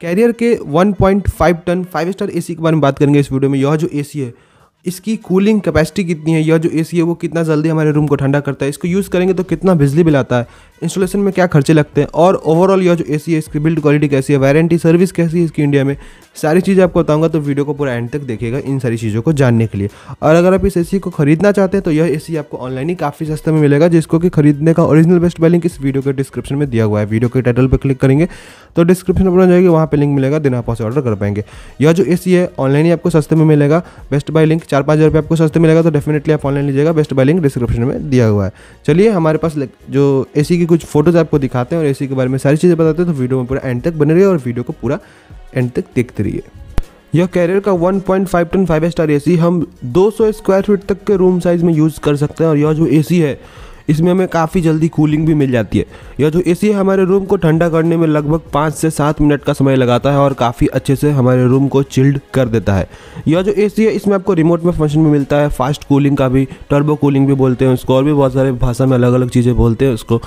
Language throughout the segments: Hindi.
कैरियर के 1.5 टन फाइव स्टार एसी के बारे में बात करेंगे इस वीडियो में यह जो एसी है इसकी कूलिंग कैपेसिटी कितनी है या जो ए है वो कितना जल्दी हमारे रूम को ठंडा करता है इसको यूज़ करेंगे तो कितना बिजली बिल आता है इंस्टॉलेशन में क्या खर्चे लगते हैं और ओवरऑल यह जो ए है इसकी बिल्ड क्वालिटी कैसी है वारंटी सर्विस कैसी है इसकी इंडिया में सारी चीज़ें आपको बताऊंगा तो वीडियो को पूरा एंड तक देखिएगा इन सारी चीज़ों को जानने के लिए और अगर आप इस ए को खरीदना चाहते हैं तो यह ए आपको ऑनलाइन ही काफ़ी सस्ते में मिलेगा जिसको कि खरीदने का ओरिजिनल बेस्ट बाय लिंक इस वीडियो के डिस्क्रिप्शन में दिया हुआ है वीडियो के टाइटल पर क्लिक करेंगे तो डिस्क्रिप्शन में जाएगी वहाँ पर लिंक मिलेगा दिन आप ऑर्डर कर पाएंगे यह जो ए है ऑनलाइन ही आपको सस्ते में मिलेगा बेस्ट बाय लिंक चार पाँच हज़ार रुपये आपको सस्ते मिलेगा तो डेफिनेटली आप ऑनलाइन लीजिएगा बेस्ट बाय लिंक डिस्क्रिप्शन में दिया हुआ है चलिए हमारे पास जो ए की कुछ फोटोज़ आपको दिखाते हैं और ए के बारे में सारी चीज़ें बताते हैं तो वीडियो में पूरा एंड तक बने रहिए और वीडियो को पूरा एंड तक देखते रहिए यह कैरियर का 1.5 टन फाइव स्टार एसी हम 200 स्क्वायर फीट तक के रूम साइज़ में यूज़ कर सकते हैं और यह जो एसी है इसमें हमें काफ़ी जल्दी कूलिंग भी मिल जाती है यह जो ए सी हमारे रूम को ठंडा करने में लगभग पाँच से सात मिनट का समय लगाता है और काफ़ी अच्छे से हमारे रूम को चिल्ड कर देता है यह जो ए सी है इसमें आपको रिमोट में फंक्शन में मिलता है फास्ट कूलिंग का भी टर्बो कूलिंग भी बोलते हैं उसको और भी बहुत सारे भाषा में अलग अलग चीज़ें बोलते हैं उसको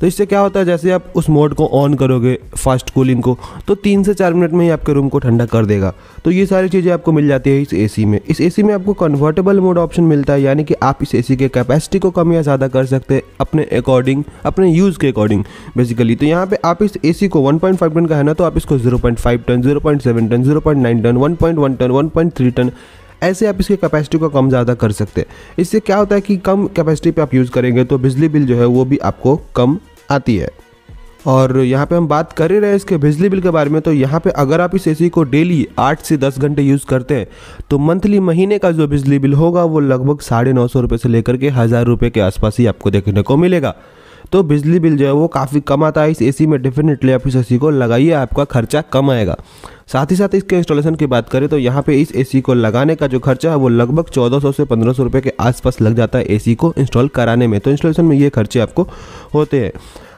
तो इससे क्या होता है जैसे आप उस मोड को ऑन करोगे फास्ट कूलिंग को तो तीन से चार मिनट में ही आपके रूम को ठंडा कर देगा तो ये सारी चीज़ें आपको मिल जाती है इस ए में इस ए में आपको कन्वर्टेबल मोड ऑप्शन मिलता है यानी कि आप इस ए के कैपेसिटी को कम या ज़्यादा कर सकते हैं अपने अकॉर्डिंग अपने यूज़ के अकॉर्डिंग बेसिकली तो यहाँ पर आप इस ए को वन टन का है ना तो आप इसको zero ton zero ton zero ton one ton 1.3 ton ऐसे आप इसकी कैपेसिटी को कम ज़्यादा कर सकते हैं इससे क्या होता है कि कम कैपेसिटी पे आप यूज़ करेंगे तो बिजली बिल जो है वो भी आपको कम आती है और यहाँ पे हम बात कर ही रहे हैं इसके बिजली बिल के बारे में तो यहाँ पे अगर आप इस एसी को डेली आठ से दस घंटे यूज़ करते हैं तो मंथली महीने का जो बिजली बिल होगा वो लगभग साढ़े नौ सौ रुपये से लेकर के हज़ार रुपये के आसपास ही आपको देखने को मिलेगा तो बिजली बिल जो है वो काफ़ी कम आता है इस एसी में डेफिनेटली आप इस एसी को लगाइए आपका खर्चा कम आएगा साथ ही साथ इसके इंस्टॉलेशन की बात करें तो यहाँ पे इस एसी को लगाने का जो खर्चा है वो लगभग 1400 से 1500 रुपए के आसपास लग जाता है एसी को इंस्टॉल कराने में तो इंस्टॉलेशन में ये खर्चे आपको होते हैं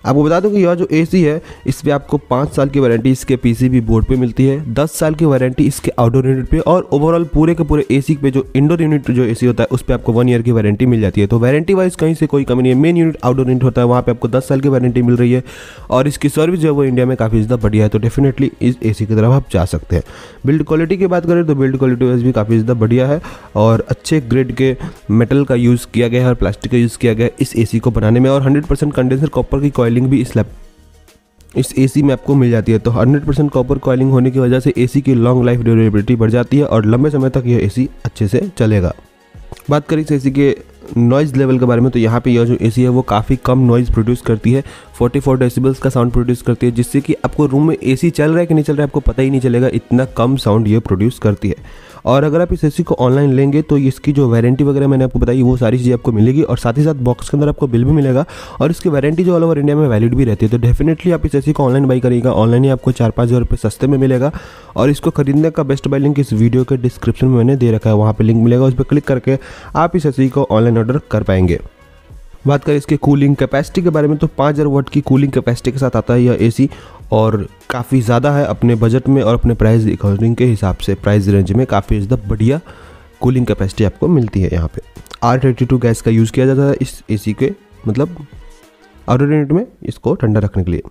आपको बता दूं कि यह जो ए है इस पर आपको पाँच साल की वारंटी इसके पीसीबी बोर्ड पर मिलती है दस साल की वारंटी इसके आउटडोर यूनिट पर और ओवरऑल पूरे के पूरे ए पे जो इंडोर यूनिट जो ए होता है उस पर आपको वन ईयर की वारंटी मिल जाती है तो वारंटी वाइज कहीं से कोई कमी नहीं है मेन यूनिट आउटडोर यूनिट होता है वहाँ पर आपको दस साल की वारंटी मिल रही है और इसकी सर्विस जो है वो इंडिया में काफ़ी ज़्यादा बढ़िया है तो डेफिनेटली इस ए की तरफ आप जा सकते हैं बिल्ड क्वालिटी की बात करें तो बिल्ड क्वालिटी वाइज भी काफ़ी ज़्यादा बढ़िया है और अच्छे ग्रेड के मेटल का यूज़ किया गया है और प्लास्टिक का यूज़ किया गया है इस ए को बनाने में और हंड्रेड कंडेंसर कॉपर की क्वालिटी कॉइलिंग भी इस लैप इस एसी में आपको मिल जाती है तो 100% परसेंट कॉपर कॉइलिंग होने की वजह से एसी की लॉन्ग लाइफ ड्यूरेबिलिटी बढ़ जाती है और लंबे समय तक यह एसी अच्छे से चलेगा बात करें इस एसी के नॉइज़ लेवल के बारे में तो यहाँ पे यह जो एसी है वो काफ़ी कम नॉइज़ प्रोड्यूस करती है 44 फोर डेसीबल्स का साउंड प्रोड्यूस करती है जिससे कि आपको रूम में एसी चल रहा है कि नहीं चल रहा है आपको पता ही नहीं चलेगा इतना कम साउंड ये प्रोड्यूस करती है और अगर आप इस एसी को ऑनलाइन लेंगे तो इसकी जो वारंटी वगैरह मैंने आपको बताई वो सारी चीज़ें आपको मिलेगी और साथ ही साथ बॉक्स के अंदर आपको बिल भी मिलेगा और इसकी वारंटी जो ऑल ओवर इंडिया में वैलिड भी रहती है तो डेफिनेटली आप इस एसी को ऑनलाइन बाई करिएगा ऑनलाइन ही आपको चार पाँच हज़ार रुपये सस्ते में मिलेगा और इसको खरीदने का बेस्ट बाय लिंक इस वीडियो के डिस्क्रिप्शन में मैंने दे रखा है वहाँ पर लिंक मिलेगा उस पर क्लिक करके आप इस एसी को ऑनलाइन ऑर्डर कर पाएंगे बात करें इसके कूलिंग कैपेसिटी के बारे में तो पाँच हज़ार वाट की कूलिंग कैपेसिटी के साथ आता है यह एसी और काफ़ी ज़्यादा है अपने बजट में और अपने प्राइस अकॉर्डिंग के हिसाब से प्राइस रेंज में काफ़ी ज़्यादा बढ़िया कूलिंग कैपेसिटी आपको मिलती है यहाँ पे आर थर्टी टू गैस का यूज़ किया जाता है इस एसी के मतलब आउटर यूनिट में इसको ठंडा रखने के लिए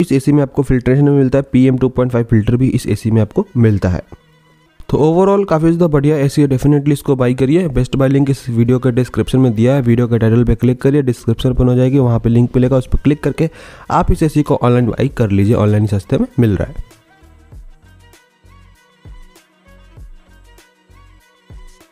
इस एसी में आपको फिल्ट्रेशन में मिलता है P M two point five filter भी इस एसी में आपको मिलता है तो ओवरऑल काफ़ी ज़्यादा बढ़िया सी है डेफिनेटली इसको बाई करिए बेस्ट बाय लिंक इस वीडियो के डिस्क्रिप्शन में दिया है वीडियो के टाइटल पे क्लिक करिए डिस्क्रिप्शन पर हो जाएगी वहाँ पे लिंक मिलेगा उस पर क्लिक करके आप इस ए को ऑनलाइन बाई कर लीजिए ऑनलाइन सस्ते में मिल रहा है